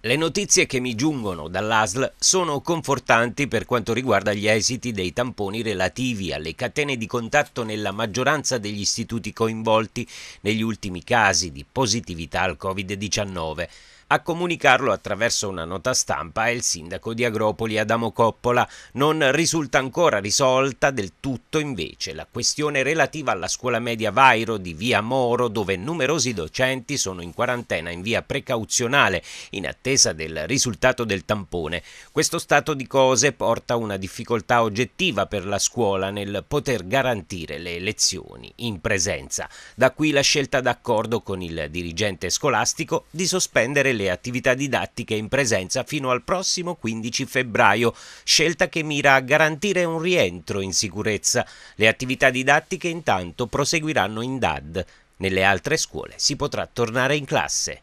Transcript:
Le notizie che mi giungono dall'ASL sono confortanti per quanto riguarda gli esiti dei tamponi relativi alle catene di contatto nella maggioranza degli istituti coinvolti negli ultimi casi di positività al Covid-19. A comunicarlo attraverso una nota stampa è il sindaco di Agropoli Adamo Coppola. Non risulta ancora risolta del tutto invece la questione relativa alla scuola media Vairo di via Moro dove numerosi docenti sono in quarantena in via precauzionale in attesa del risultato del tampone. Questo stato di cose porta a una difficoltà oggettiva per la scuola nel poter garantire le lezioni in presenza. Da qui la scelta d'accordo con il dirigente scolastico di sospendere le attività didattiche in presenza fino al prossimo 15 febbraio, scelta che mira a garantire un rientro in sicurezza. Le attività didattiche intanto proseguiranno in DAD. Nelle altre scuole si potrà tornare in classe.